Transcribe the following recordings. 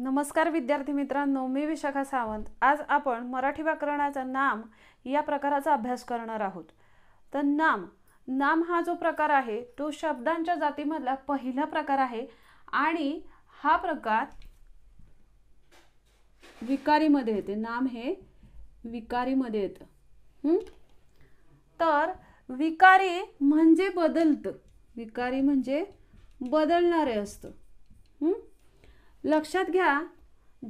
नमस्कार विद्यार्थी मित्रांनो मी विशाखा सावंत आज आपण मराठी व्याकरणाचा नाम या प्रकाराचा अभ्यास करणार आहोत तर नाम नाम हा जो प्रकार आहे तो शब्दांच्या जातीमधला पहिला प्रकार आहे आणि हा प्रकार विकारीमध्ये येते नाम हे विकारीमध्ये येतं तर विकारी म्हणजे बदलतं विकारी म्हणजे बदलणारे असतं लक्षात घ्या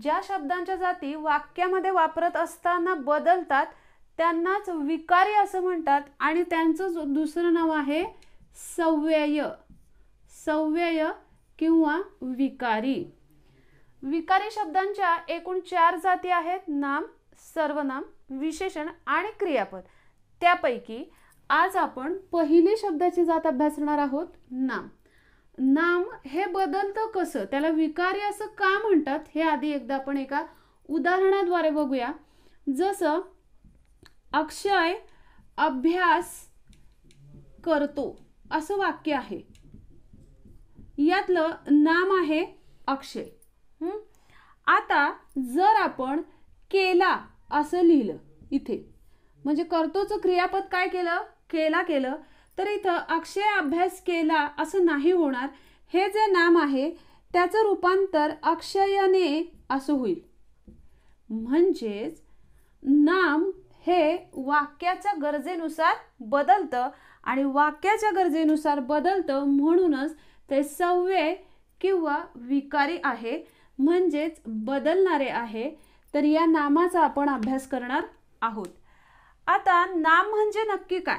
ज्या शब्दांच्या जाती वाक्यामध्ये वापरत असताना बदलतात त्यांनाच विकारी असं म्हणतात आणि त्यांचं जो दुसरं नाव आहे सव्यय सव्यय किंवा विकारी विकारी शब्दांच्या एकूण चार जाती आहेत नाम सर्वनाम विशेषण आणि क्रियापद त्यापैकी आज आपण पहिली शब्दाची जात अभ्यासणार आहोत नाम नाम हे बदलतं कसं त्याला विकारी असं का म्हणतात हे आधी एकदा आपण एका उदाहरणाद्वारे बघूया जसं अक्षय अभ्यास करतो असं वाक्य आहे यातलं नाम आहे अक्षय आता जर आपण केला असं लिहिलं इथे म्हणजे करतोचं क्रियापद काय केलं केला केलं तर इथं अक्षय अभ्यास केला असं नाही होणार हे जे नाम आहे त्याचं रूपांतर अक्षयने असं होईल म्हणजेच नाम हे वाक्याच्या गरजेनुसार बदलतं आणि वाक्याच्या गरजेनुसार बदलतं म्हणूनच ते सव्वे किंवा विकारी आहे म्हणजेच बदलणारे आहे तर या नामाचा आपण अभ्यास करणार आहोत आता नाम म्हणजे नक्की काय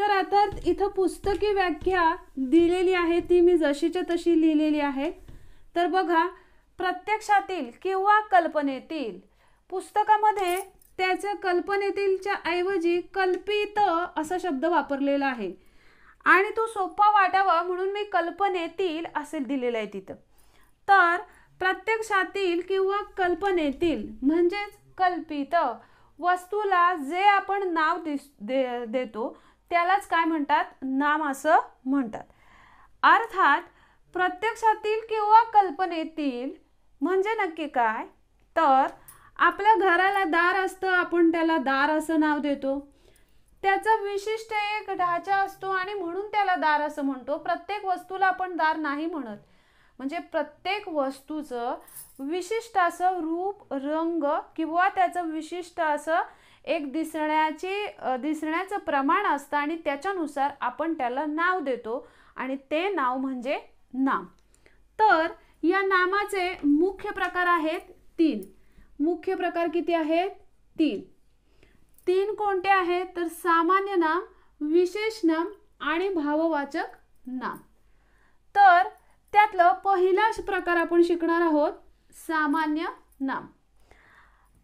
तर आता इथं पुस्तकी व्याख्या दिलेली आहे ती मी जशीच्या तशी लिहिलेली आहे तर बघा प्रत्यक्षातील किंवा कल्पनेतील पुस्तकामध्ये त्याच्या कल्पनेतीलच्या ऐवजी कल्पित असा शब्द वापरलेला आहे आणि तो सोपा वाटावा म्हणून मी कल्पनेतील असे दिलेलं आहे तिथं तर प्रत्यक्षातील किंवा कल्पनेतील म्हणजेच कल्पित वस्तूला जे आपण नाव दिस दे देतो त्यालाच काय म्हणतात नाम असं म्हणतात अर्थात प्रत्यक्षातील किंवा कल्पनेतील म्हणजे नक्की काय तर आपल्या घराला दार असतं आपण त्याला दार असं नाव देतो त्याचा विशिष्ट एक ढाचा असतो आणि म्हणून त्याला दार असं म्हणतो प्रत्येक वस्तूला आपण दार नाही म्हणत म्हणजे प्रत्येक वस्तूचं विशिष्ट असं रूप रंग किंवा त्याचं विशिष्ट असं एक दिसण्याची दिसण्याचं प्रमाण असतं आणि त्याच्यानुसार आपण त्याला नाव देतो आणि ते नाव म्हणजे नाम तर या नामाचे मुख्य प्रकार आहेत तीन मुख्य प्रकार किती आहेत तीन तीन कोणते आहेत तर सामान्य नाम विशेष नाम आणि भाववाचक नाम तर त्यातलं पहिलाच प्रकार आपण शिकणार आहोत सामान्य नाम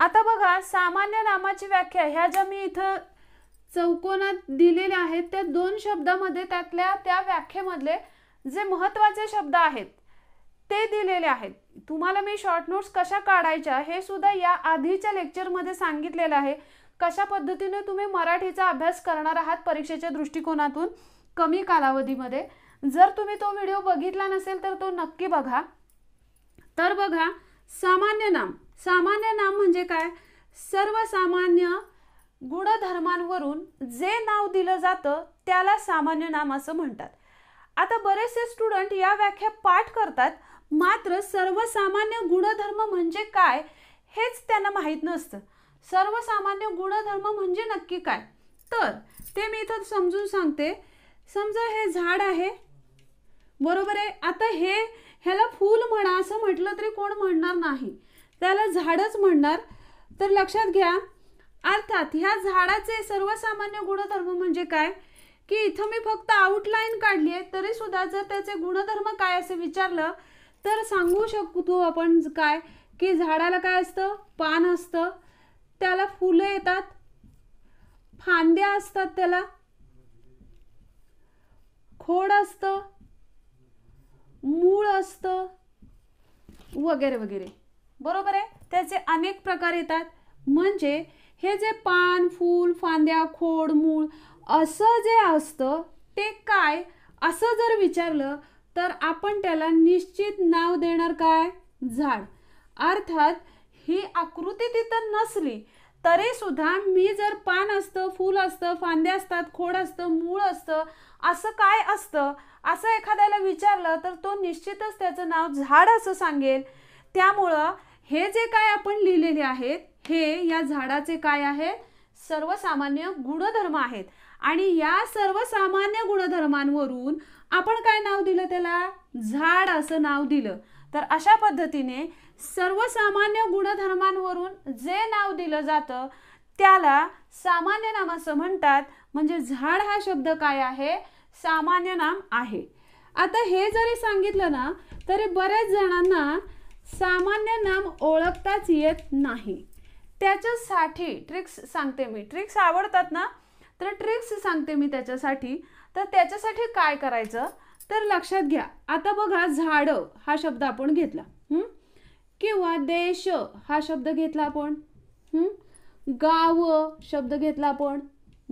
आता बघा सामान्य नामाची व्याख्या ह्या ज्या मी इथं चौकोनात दिलेल्या आहेत त्या दोन शब्दामध्ये त्यातल्या त्या व्याख्येमधले जे महत्त्वाचे शब्द आहेत ते दिलेले आहेत तुम्हाला मी शॉर्ट नोट्स कशा काढायच्या हे सुद्धा या आधीच्या लेक्चरमध्ये सांगितलेलं आहे कशा पद्धतीने तुम्ही मराठीचा अभ्यास करणार आहात परीक्षेच्या दृष्टिकोनातून कमी कालावधीमध्ये जर तुम्ही तो व्हिडिओ बघितला नसेल तर तो नक्की बघा तर बघा सामान्य नाम सामान्य नाम म्हणजे काय सर्वसामान्य गुणधर्मांवरून जे नाव दिलं जातं त्याला सामान्य नाम असं म्हणतात आता बरेचसे स्टुडंट या व्याख्या पाठ करतात मात्र सर्वसामान्य गुणधर्म म्हणजे काय हेच त्यांना माहीत नसतं सर्वसामान्य गुणधर्म म्हणजे नक्की काय तर ते मी इथं समजून सांगते समजा हे झाड आहे बरोबर आहे आता हे ह्याला फूल म्हणा असं म्हटलं तरी कोण म्हणणार नाही त्याला झाडच म्हणणार तर लक्षात घ्या अर्थात ह्या झाडाचे सर्वसामान्य गुणधर्म म्हणजे काय की इथं मी फक्त आउटलाईन काढली आहे तरी सुद्धा जर त्याचे गुणधर्म काय असे विचारलं तर सांगू शकतो आपण काय की झाडाला काय असतं पान असतं त्याला फुलं येतात फांद्या असतात त्याला खोड असतं मूळ असतं वगैरे वगैरे बरोबर आहे त्याचे अनेक प्रकार येतात म्हणजे हे जे पान फूल फांद्या खोड मूळ असं जे असतं ते काय असं जर विचारलं तर आपण त्याला निश्चित नाव देणार काय झाड अर्थात ही आकृती तिथं नसली तरी सुद्धा मी जर पान असतं फूल असतं फांद्या असतात खोड असतं मूळ असतं असं काय असतं असं एखाद्याला विचारलं तर तो निश्चितच त्याचं नाव झाड असं सांगेल त्यामुळं हे जे काय आपण लिहिलेले आहेत हे या झाडाचे काय आहेत सर्वसामान्य गुणधर्म आहेत आणि या सर्वसामान्य गुणधर्मांवरून आपण काय नाव दिलं त्याला झाड असं नाव दिलं तर अशा पद्धतीने सर्वसामान्य गुणधर्मांवरून जे नाव दिलं जातं त्याला सामान्य नाम असं म्हणतात म्हणजे झाड हा शब्द काय आहे सामान्य नाम आहे आता हे जरी सांगितलं ना तरी बऱ्याच जणांना सामान्य नाम ओळखताच येत नाही त्याच्यासाठी ट्रिक्स सांगते मी ट्रिक्स आवडतात ना तर ट्रिक्स सांगते मी त्याच्यासाठी तर त्याच्यासाठी काय करायचं तर लक्षात घ्या आता बघा झाडं हा शब्द आपण घेतला किंवा देश हा शब्द घेतला आपण गाव शब्द घेतला आपण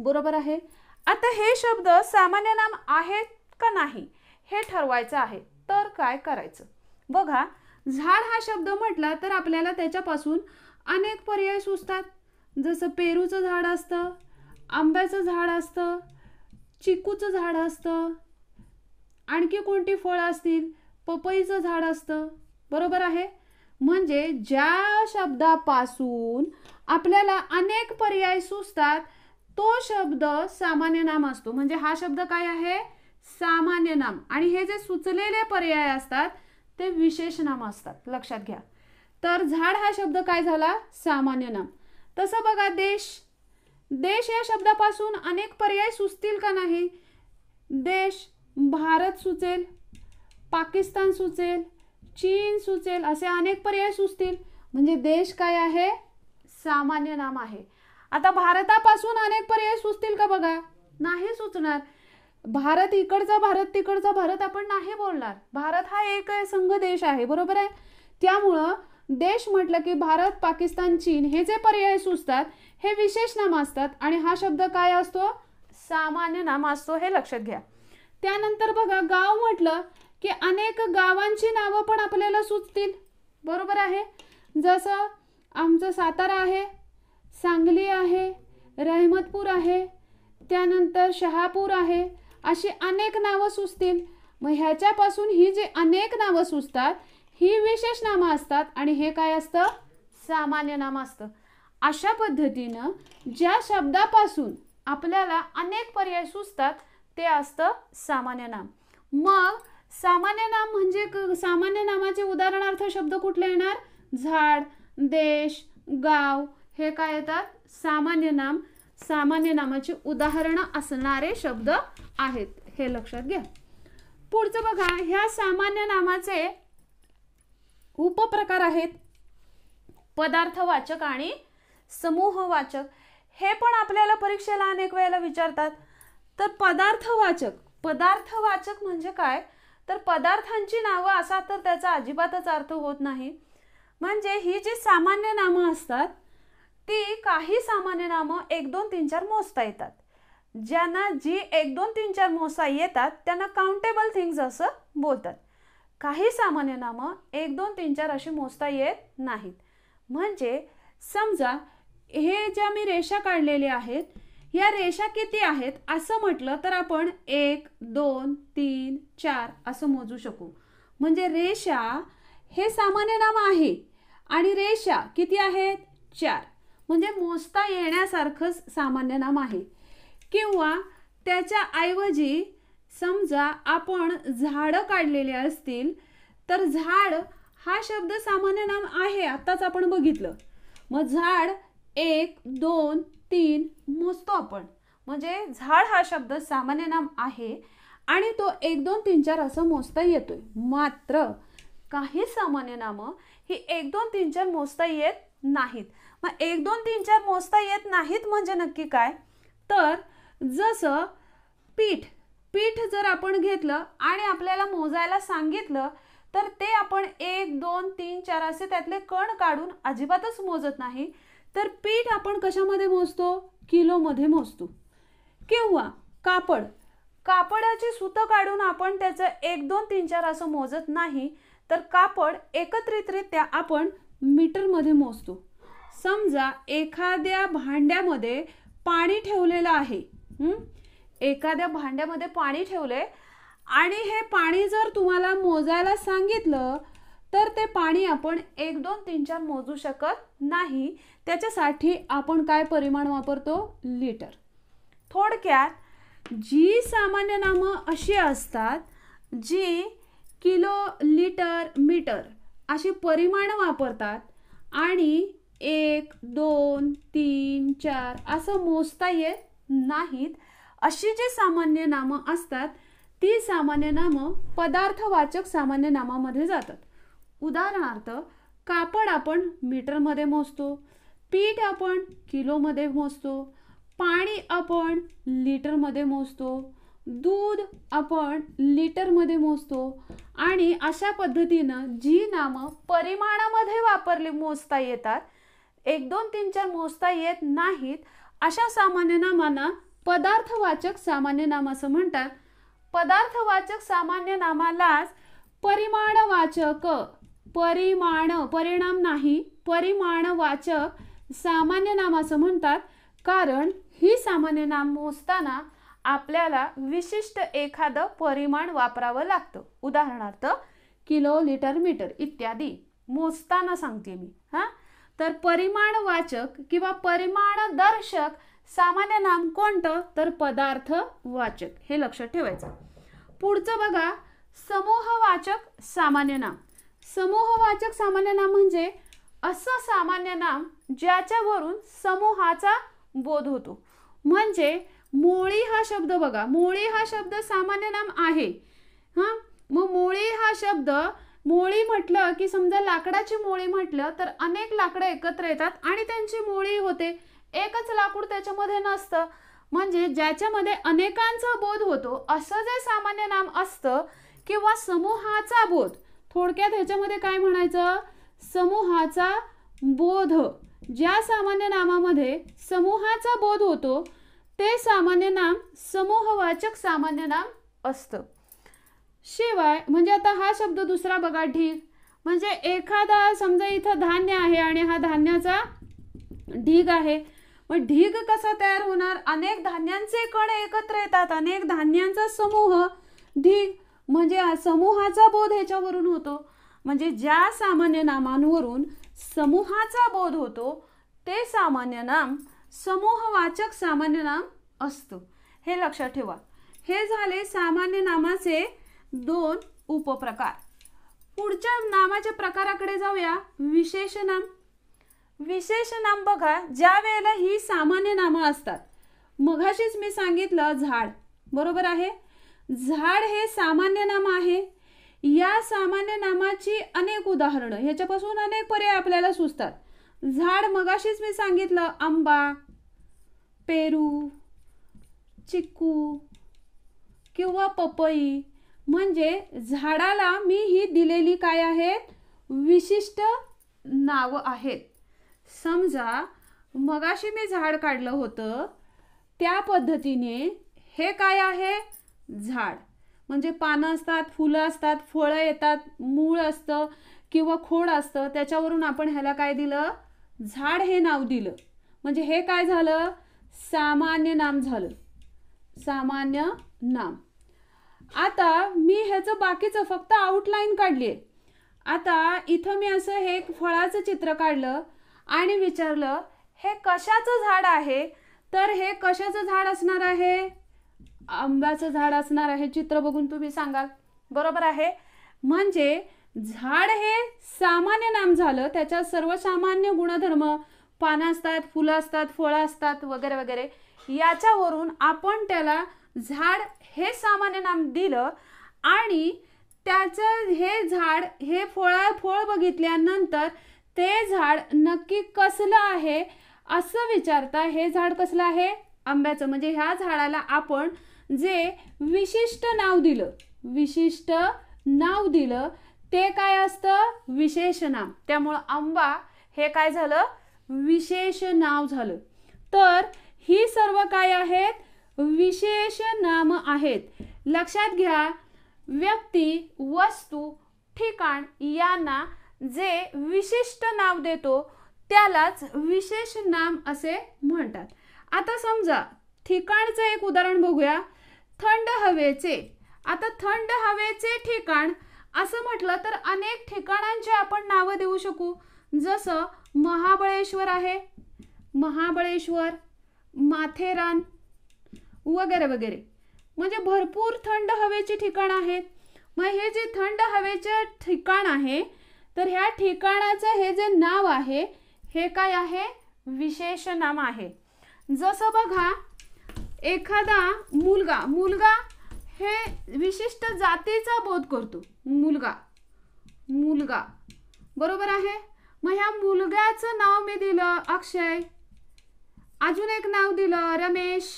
बरोबर आहे आता हे शब्द सामान्य नाम आहेत का नाही हे ठरवायचं आहे तर काय करायचं बघा झाड हा शब्द म्हटला तर आपल्याला त्याच्यापासून अनेक पर्याय सुचतात जसं पेरूचं झाड असतं आंब्याचं झाड असतं चिकूचं झाड असतं आणखी कोणती फळं असतील पपईचं झाड असतं बरोबर आहे म्हणजे ज्या शब्दापासून आपल्याला अनेक पर्याय सुचतात तो शब्द सामान्य नाम असतो म्हणजे हा शब्द काय आहे सामान्य नाम आणि हे जे सुचलेले पर्याय असतात ते विशेष नाम असतात लक्षात घ्या तर झाड हा शब्द काय झाला सामान्य नाम तसं बघा देश देश या शब्दापासून अनेक पर्याय सुचतील का नाही देश भारत सुचेल पाकिस्तान सुचेल चीन सुचेल असे अनेक पर्याय सुचतील म्हणजे देश काय आहे सामान्य नाम आहे आता भारतापासून अनेक पर्याय सुचतील का बघा नाही सुचणार भारत इकडचा भारत तिकडचा भारत आपण नाही बोलणार भारत हा एक संघ देश आहे बरोबर आहे त्यामुळं देश म्हटलं की भारत पाकिस्तान चीन हे जे पर्याय सुचतात हे विशेष नाम असतात आणि हा शब्द काय असतो सामान्य नाम असतो हे लक्षात घ्या त्यानंतर बघा गाव म्हटलं की अनेक गावांची नावं पण आपल्याला सुचतील बरोबर आहे जसं आमचं सातारा आहे सांगली आहे रहमतपूर आहे त्यानंतर शहापूर आहे अशी अनेक नावं सुचतील मग ह्याच्यापासून ही जी अनेक नावं सुचतात ही विशेष नामं असतात आणि हे काय असतं सामान्य नाम असतं अशा पद्धतीनं ज्या शब्दापासून आपल्याला अनेक पर्याय सुचतात ते असतं सामान्य नाम मग सामान्य नाम म्हणजे सामान्य नामाचे उदाहरणार्थ शब्द कुठले येणार झाड देश गाव हे काय येतात सामान्य नाम सामान्य नामाची उदाहरणं असणारे शब्द आहेत हे लक्षात घ्या पुढचं बघा ह्या सामान्य नामाचे उपप्रकार आहेत पदार्थवाचक आणि समूहवाचक हे पण आपल्याला परीक्षेला अनेक वेळेला विचारतात तर पदार्थवाचक पदार्थवाचक म्हणजे काय तर पदार्थांची नावं असा तर त्याचा अजिबातच अर्थ होत नाही म्हणजे ही जी सामान्य नामं असतात ती काही सामान्य नामं एक दोन तीन चार मोजता येतात ज्यांना जी एक दोन तीन चार मोजता येतात त्यांना काउंटेबल थिंग्ज असं बोलतात काही सामान्य नामं एक दोन तीन चार अशी मोजता येत नाहीत म्हणजे समजा हे ज्या मी रेषा काढलेल्या आहेत या रेषा किती आहेत असं म्हटलं तर आपण एक दोन तीन चार असं मोजू शकू म्हणजे रेषा हे सामान्य नाम आहे आणि रेषा किती आहेत चार म्हणजे मोजता येण्यासारखंच सामान्य नाम आहे किंवा त्याच्या ऐवजी समजा आपण झाडं काढलेले असतील तर झाड हा शब्द सामान्य नाम आहे आत्ताच आपण बघितलं मग झाड एक दोन तीन मोजतो आपण म्हणजे झाड हा शब्द सामान्य नाम आहे आणि तो एक दोन तीन चार असं मोजता येतोय मात्र काही सामान्य नामं ही एक दोन तीन चार मोजता येत नाहीत मग एक दोन तीन चार मोजता येत नाहीत म्हणजे नक्की काय तर जसं पीठ पीठ जर आपण घेतलं आणि आपल्याला मोजायला सांगितलं तर ते आपण एक दोन तीन चार असे त्यातले कण काढून अजिबातच मोजत नाही तर पीठ आपण कशामध्ये मोजतो किलोमध्ये मोजतो किंवा कापड कापडाची सुतं काढून आपण त्याचं एक दोन तीन चार असं मोजत नाही तर कापड एकत्रितरित्या आपण मीटरमध्ये मोजतो समजा एखाद्या भांड्यामध्ये पाणी ठेवलेलं आहे एखाद्या भांड्यामध्ये पाणी ठेवले आणि हे पाणी जर तुम्हाला मोजायला सांगितलं तर ते पाणी आपण एक दोन तीन चार मोजू शकत नाही त्याच्यासाठी आपण काय परिमाण वापरतो लिटर थोडक्यात जी सामान्य नामं अशी असतात जी किलो लिटर मीटर अशी परिमाणं वापरतात आणि एक दोन तीन चार असं मोजता येत नाहीत अशी जी सामान्य नामं असतात ती सामान्य नामं पदार्थवाचक सामान्य नामामध्ये जातात उदाहरणार्थ कापड आपण मीटरमध्ये मोजतो पीठ आपण किलोमध्ये मोजतो पाणी आपण लिटरमध्ये मोजतो दूध आपण लिटरमध्ये मोजतो आणि अशा पद्धतीनं जी नामं परिमाणामध्ये वापरली मोजता येतात एक दोन तीन चार मोजता येत नाहीत अशा सामान्य नामांना पदार्थवाचक सामान्य नाम असं म्हणतात पदार्थवाचक सामान्य नामालाच परिमाणवाचक परिमाण परिणाम नाही परिमाणवाचक सामान्य नाम असं म्हणतात कारण ही सामान्य नाम मोजताना आपल्याला विशिष्ट एखादं परिमाण वापरावं लागतं उदाहरणार्थ किलो लिटर मीटर इत्यादी मोजताना सांगते मी हां तर परिमाणवाचक किंवा परिमाणदर्शक सामान्य नाम कोणतं तर पदार्थ वाचक हे लक्षात ठेवायचं पुढचं बघा समूहवाचक सामान्य नाम समूहवाचक सामान्य नाम म्हणजे असं सामान्य नाम ज्याच्यावरून समूहाचा बोध होतो म्हणजे मुळी हा शब्द बघा मोळी हा शब्द सामान्य नाम आहे हां मग मुळी हा शब्द मोळी म्हटलं की समजा लाकडाची मोळी म्हटलं तर अनेक लाकडं एकत्र येतात आणि त्यांची मोळी होते एकच लाकूड त्याच्यामध्ये नसतं म्हणजे ज्याच्यामध्ये अनेकांचा बोध होतो असं जे सामान्य नाम असतं किंवा समूहाचा बोध थोडक्यात ह्याच्यामध्ये काय म्हणायचं समूहाचा बोध ज्या सामान्य नामामध्ये समूहाचा बोध होतो ते सामान्य नाम समूहवाचक सामान्य नाम असतं शिवाय म्हणजे आता हा शब्द दुसरा बघा ढीग म्हणजे एखादा समजा इथं धान्य आहे आणि हा धान्याचा ढीग आहे मग ढीग कसा तयार होणार अनेक धान्यांचे कण एकत्र येतात अनेक धान्यांचा समूह ढीग म्हणजे समूहाचा बोध ह्याच्यावरून होतो म्हणजे ज्या सामान्य नामांवरून समूहाचा बोध होतो ते सामान्य नाम समूहवाचक सामान्य नाम असतो हे लक्षात ठेवा हे झाले सामान्य नामाचे दोन उपप्रकार पुढच्या नामाच्या प्रकाराकडे जाऊया विशेषनाम विशेषनाम बघा ज्या वेळेला ही सामान्य नामं असतात मघाशीच मी सांगितलं झाड बरोबर आहे झाड हे सामान्य नाम आहे या सामान्य नामाची अनेक उदाहरणं ह्याच्यापासून अनेक पर्याय आपल्याला सुचतात झाड मगाशीच मी सांगितलं आंबा पेरू चिक्कू किंवा पपई म्हणजे झाडाला मी ही दिलेली काय आहेत विशिष्ट नावं आहेत समजा मगाशी मी झाड काढलं होतं त्या पद्धतीने हे काय आहे झाड म्हणजे पानं असतात फुलं असतात फळं येतात मूळ असतं किंवा खोड असतं त्याच्यावरून आपण ह्याला काय दिलं झाड हे नाव दिलं म्हणजे हे काय झालं सामान्य नाम झालं सामान्य नाम आता मी ह्याचं बाकीचं फक्त आउटलाईन काढली आहे आता इथं मी असं हे एक फळाचं चित्र काढलं आणि विचारलं हे कशाचं झाड आहे तर हे कशाचं झाड असणार आहे आंब्याचं झाड असणार आहे चित्र बघून तुम्ही सांगाल बरोबर आहे म्हणजे झाड हे सामान्य नाम झालं त्याच्या सर्वसामान्य गुणधर्म पानं असतात फुलं असतात फळं असतात वगैरे वगैरे याच्यावरून आपण त्याला झाड हे सामान्य नाम दिलं आणि त्याचं हे झाड हे फळा फळ बघितल्यानंतर ते झाड नक्की कसलं आहे असं विचारता हे झाड कसलं आहे आंब्याचं म्हणजे ह्या झाडाला आपण जे विशिष्ट नाव दिलं विशिष्ट नाव दिलं ते काय असतं विशेष नाम त्यामुळं आंबा हे काय झालं विशेष नाव झालं तर ही सर्व काय आहेत विशेष नाम आहेत लक्षात घ्या व्यक्ती वस्तू ठिकाण यांना जे विशिष्ट नाव देतो त्यालाच विशेष नाम असे म्हणतात आता समजा ठिकाणचं एक उदाहरण बघूया थंड हवेचे आता थंड हवेचे ठिकाण असं म्हटलं तर अनेक ठिकाणांचे आपण नावं देऊ शकू जसं महाबळेश्वर आहे महाबळेश्वर माथेरान वगैरे वगैरे म्हणजे भरपूर थंड हवेची ठिकाण आहेत मग हे जे थंड हवेचे ठिकाण आहे तर ह्या ठिकाणाचं हे जे नाव आहे हे काय आहे विशेष नाम आहे जसं बघा एखादा मुलगा मुलगा हे विशिष्ट जातीचा बोध करतो मुलगा मुलगा बरोबर आहे मग ह्या मुलग्याचं नाव मी दिलं अक्षय अजून एक नाव दिलं रमेश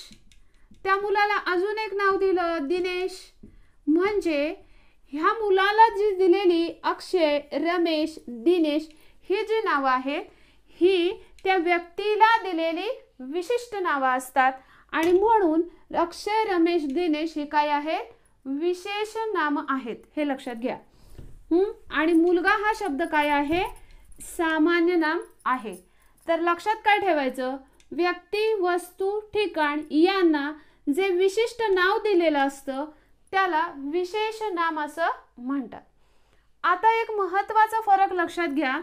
त्या मुलाला अजून एक नाव दिलं दिनेश म्हणजे ह्या मुलाला जी दिलेली अक्षय रमेश दिनेश ही जी नावं आहेत ही त्या व्यक्तीला दिलेली विशिष्ट नावं असतात आणि म्हणून अक्षय रमेश दिनेश हे काय आहेत विशेष नाम आहेत हे लक्षात घ्या आणि मुलगा हा शब्द काय आहे सामान्य नाम आहे तर लक्षात काय ठेवायचं व्यक्ती वस्तू ठिकाण यांना जे विशिष्ट नाव दिलेलं असतं त्याला विशेष नाम असं म्हणतात आता एक महत्त्वाचा फरक लक्षात घ्या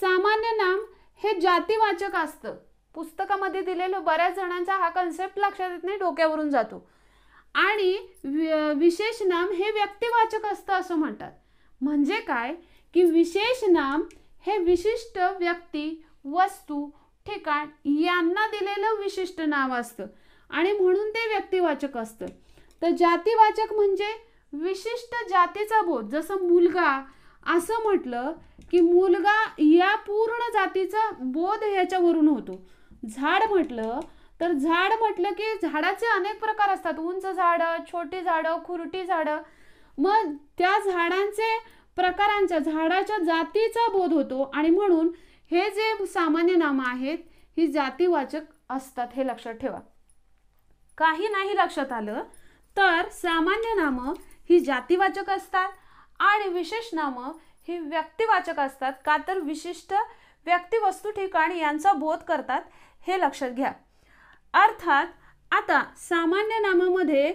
सामान्य नाम हे जातीवाचक असतं पुस्तकामध्ये दिलेलं बऱ्याच जणांचा हा कन्सेप्ट लक्षात येत नाही डोक्यावरून जातो आणि विशेष नाम हे व्यक्तिवाचक असतं असं म्हणतात म्हणजे काय की विशेष नाम हे विशिष्ट व्यक्ती वस्तू ठिकाण यांना दिलेलं विशिष्ट नाव असतं आणि म्हणून ते व्यक्तिवाचक असतं तर जातीवाचक म्हणजे विशिष्ट जातीचा बोध जसं मुलगा असं म्हटलं की मुलगा या पूर्ण जातीचा बोध ह्याच्यावरून होतो झाड म्हटलं तर झाड म्हटलं की झाडाचे अनेक प्रकार असतात उंच झाडं छोटी झाडं खुरटी झाडं मग त्या झाडांचे प्रकारांच्या झाडाच्या जातीचा बोध होतो आणि म्हणून हे जे सामान्य नामं आहेत ही जातीवाचक असतात हे लक्षात ठेवा काही नाही लक्षात आलं तर सामान्य नामं ही जातीवाचक असतात आणि विशेष नामं ही व्यक्तिवाचक असतात का तर विशिष्ट व्यक्तिवस्तू ठिकाण यांचा बोध करतात हे लक्षात घ्या अर्थात आता सामान्य नामामध्ये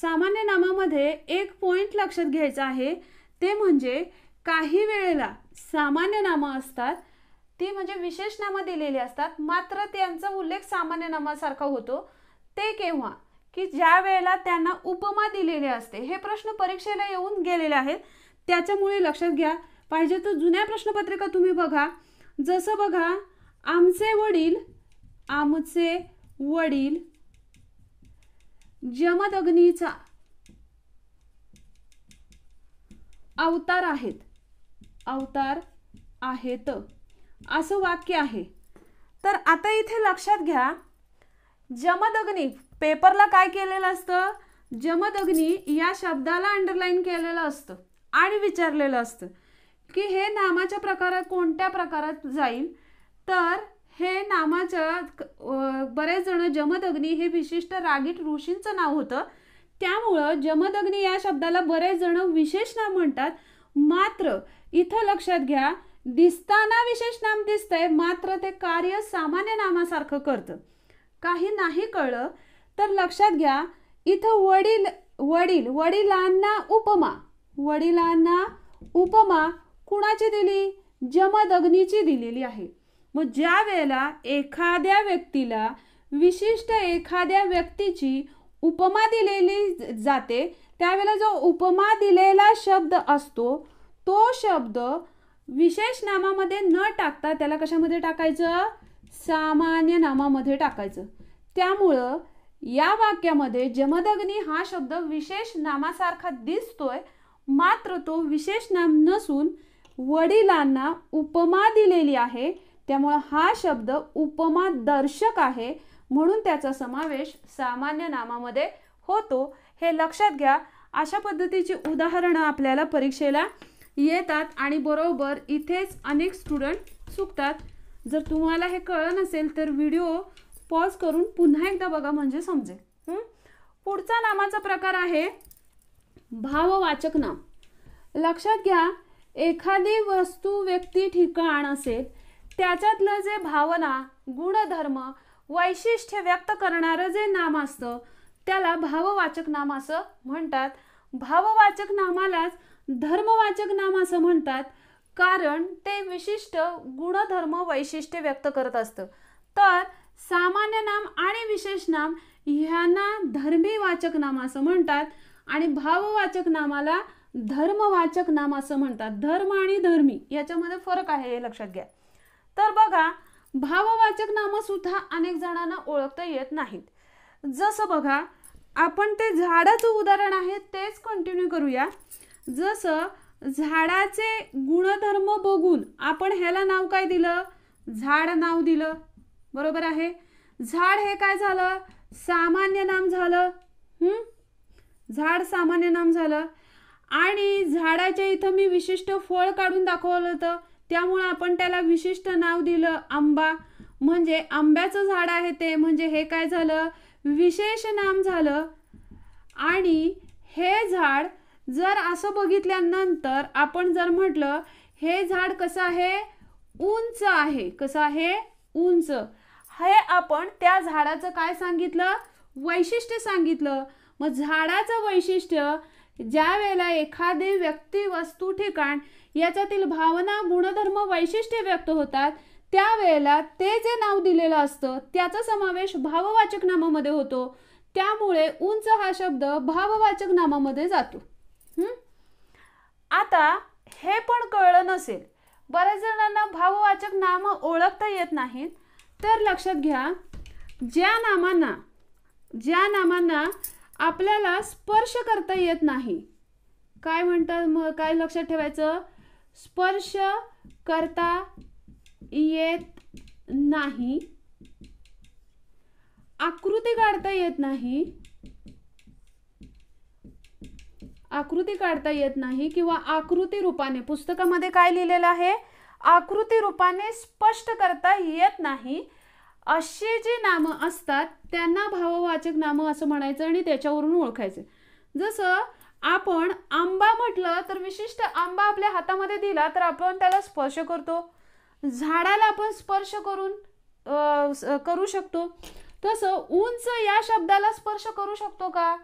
सामान्य नामामध्ये एक पॉईंट लक्षात घ्यायचा आहे ते म्हणजे काही वेळेला सामान्य नामं असतात ती म्हणजे विशेष नामं दिलेली असतात मात्र त्यांचा उल्लेख सामान्य नामासारखा होतो ते केव्हा की ज्या वेळेला त्यांना उपमा दिलेली असते हे प्रश्न परीक्षेला येऊन गेलेले आहेत त्याच्यामुळे लक्षात घ्या पाहिजे तर जुन्या प्रश्नपत्रिका तुम्ही बघा जसं बघा आमचे वडील आमचे वडील जमदग्नीचा अवतार आहेत अवतार आहेत असं वाक्य आहे तर आता इथे लक्षात घ्या जमदग्नी पेपरला काय केलेलं असतं जमदग्नी या शब्दाला अंडरलाईन केलेलं असतं आणि विचारलेलं असतं की हे नामाच्या प्रकारात कोणत्या प्रकारात जाईल तर हे नामाच्या बरेच जण जमदग्नी हे विशिष्ट रागीट ऋषींचं नाव होतं त्यामुळं जमदग्नी या शब्दाला बरेच जण विशेष नाम म्हणतात मात्र इथं लक्षात घ्या दिसताना विशेष नाम दिसतंय मात्र ते कार्य सामान्य नामासारखं करतं काही नाही कळलं तर लक्षात घ्या इथं वडील वडील वडिलांना उपमा वडिलांना उपमा कुणाची दिली जमदग्नीची दिलेली आहे मग ज्या वेळेला एखाद्या व्यक्तीला विशिष्ट एखाद्या व्यक्तीची उपमा दिलेली जाते त्यावेळेला जो उपमा दिलेला शब्द असतो तो शब्द विशेष नामामध्ये न टाकता त्याला कशामध्ये टाकायचं सामान्य नामामध्ये टाकायचं त्यामुळं या वाक्यामध्ये जमदग्नी हा शब्द विशेष नामासारखा दिसतोय मात्र तो विशेष नाम नसून वडिलांना उपमा दिलेली आहे त्यामुळं हा शब्द उपमा दर्शक आहे म्हणून त्याचा समावेश सामान्य नामामध्ये होतो हे लक्षात घ्या अशा पद्धतीची उदाहरणं आपल्याला परीक्षेला येतात आणि बरोबर इथेच अनेक स्टुडंट चुकतात जर तुम्हाला हे कळलं नसेल तर व्हिडिओ पॉज करून पुन्हा एकदा बघा म्हणजे समजेल पुढचा नामाचा प्रकार आहे भाववाचक नाम लक्षात घ्या एखादी वस्तू व्यक्ती ठिकाण असेल त्याच्यातलं जे भावना गुणधर्म वैशिष्ट्य व्यक्त करणारं जे नाम असतं त्याला भाववाचक नाम असं म्हणतात भाववाचक नामालाच धर्मवाचक नाम असं म्हणतात कारण ते विशिष्ट गुणधर्म वैशिष्ट्य व्यक्त करत असतं तर सामान्य नाम आणि विशेष नाम ह्यांना वाचक नाम असं म्हणतात आणि भाववाचक नामाला धर्मवाचक नाम असं म्हणतात धर्म आणि धर्मी याच्यामध्ये फरक आहे हे लक्षात घ्या तर बघा भाववाचक नामं सुद्धा अनेक जणांना ओळखता येत नाहीत जसं बघा आपण ते झाडाचं उदाहरण आहे तेच कंटिन्यू करूया जसं झाडाचे गुणधर्म बघून आपण ह्याला नाव काय दिलं झाड नाव दिलं बरोबर आहे झाड हे काय झालं सामान्य नाम झालं हम्म झाड सामान्य नाम झालं आणि झाडाच्या इथं मी विशिष्ट फळ काढून दाखवलं होतं त्यामुळे आपण त्याला विशिष्ट नाव दिलं आंबा म्हणजे आंब्याचं झाड आहे ते म्हणजे हे काय झालं विशेष नाम झालं आणि हे झाड जर असं बघितल्यानंतर आपण जर म्हटलं हे झाड कसं आहे उंच आहे कसं आहे उंच हे आपण त्या झाडाचं काय सांगितलं वैशिष्ट्य सांगितलं मग झाडाचं वैशिष्ट्य ज्या वेळेला एखादी व्यक्ती वस्तू ठिकाण याच्यातील भावना गुणधर्म वैशिष्ट्य व्यक्त होतात त्यावेळेला ते जे नाव दिलेलं असतं त्याचा समावेश भाववाचक नामामध्ये होतो त्यामुळे उंच हा शब्द भाववाचक नामामध्ये जातो आता हे पण कळलं नसेल बऱ्याच जणांना भाववाचक नामं ओळखता येत नाहीत तर लक्षात घ्या ज्या नामांना ज्या नामांना आपल्याला स्पर्श करता येत नाही काय म्हणतात मग काय लक्षात ठेवायचं स्पर्श करता येत नाही आकृती काढता येत नाही आकृती काढता येत नाही किंवा आकृती रूपाने पुस्तकामध्ये काय लिहिलेलं आहे आकृती रूपाने स्पष्ट करता येत नाही अशी जी नामं असतात त्यांना भाववाचक नामं असं म्हणायचं आणि त्याच्यावरून ओळखायचं जसं आपण आंबा म्हटलं तर विशिष्ट आंबा आपल्या हातामध्ये दिला तर आपण त्याला स्पर्श करतो झाडाला आपण स्पर्श करून करू शकतो तसं उंच या शब्दाला स्पर्श करू शकतो का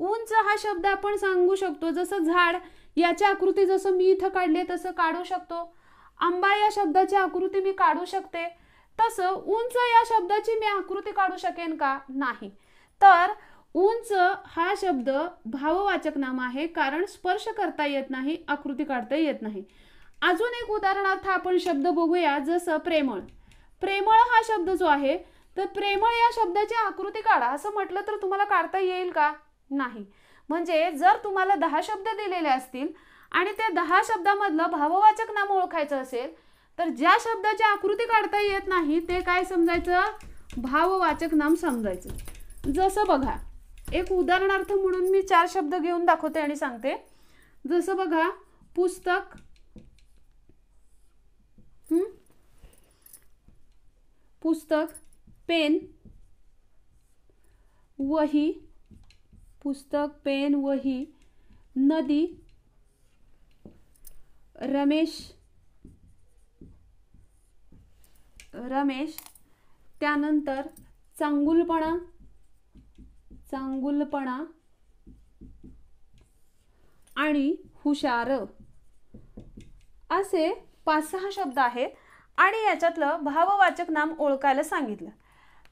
उंच हा शब्द आपण सांगू शकतो जसं झाड याची आकृती जसं मी इथं काढले तसं काढू शकतो आंबा या शब्दाची आकृती मी काढू शकते तसं उंच या शब्दाची मी आकृती काढू शकेन का नाही तर उंच हा शब्द भाववाचक नाम आहे कारण स्पर्श करता येत नाही आकृती काढता येत नाही अजून एक उदाहरणार्थ आपण शब्द बघूया जसं प्रेमळ प्रेमळ हा शब्द जो आहे तर प्रेमळ या शब्दाची आकृती काढा असं म्हटलं तर तुम्हाला काढता येईल का नाही म्हणजे जर तुम्हाला दहा शब्द दिलेले असतील आणि त्या दहा शब्दामधलं भाववाचक नाम ओळखायचं असेल तर ज्या शब्दाची आकृती काढता येत नाही ते काय समजायचं भाववाचक नाम समजायचं जसं बघा एक उदाहरणार्थ म्हणून मी चार शब्द घेऊन दाखवते आणि सांगते जसं बघा पुस्तक पुस्तक पेन वही पुस्तक पेन वही नदी रमेश रमेश त्यानंतर चांगुलपणा चांगुलपणा आणि हुशार असे पाच सहा शब्द आहेत आणि याच्यातलं भाववाचक नाम ओळखायला सांगितलं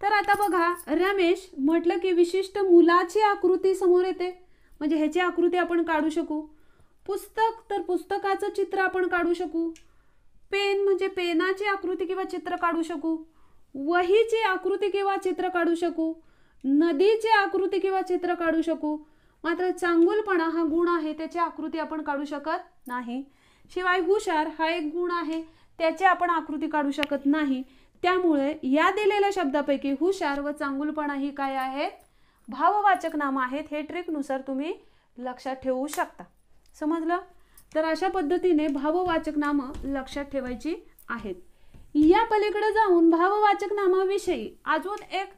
तर आता बघा रमेश म्हटलं की विशिष्ट मुलाची आकृती समोर येते म्हणजे ह्याची आकृती आपण काढू शकू पुस्तक तर पुस्तकाचं चित्र आपण काढू शकू पेन म्हणजे पेनाची आकृती किंवा चित्र काढू शकू वहीची आकृती किंवा चित्र काढू शकू नदीची आकृती किंवा चित्र काढू शकू मात्र चांगुलपणा हा गुण आहे त्याची आकृती आपण काढू शकत नाही शिवाय हुशार हा एक गुण आहे त्याची आपण आकृती काढू शकत नाही त्यामुळे या दिलेल्या शब्दापैकी हुशार व चांगुलपणा ही काय आहेत भाववाचक नाम आहेत हे ट्रिकनुसार तुम्ही लक्षात ठेवू शकता समजलं तर अशा पद्धतीने भाववाचक नामं लक्षात ठेवायची आहेत या पलीकडे जाऊन भाववाचक नामाविषयी अजून एक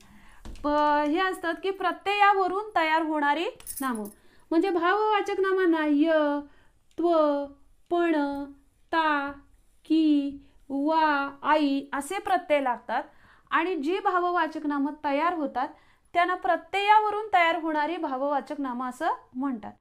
हे असतात की प्रत्ययावरून तयार होणारी नामं म्हणजे भाववाचक नामांना य त्व पण ता की वा आई असे प्रत्यय लागतात आणि जी भाववाचक नामं तयार होतात त्यांना प्रत्ययावरून तयार होणारी भाववाचक नामं असं म्हणतात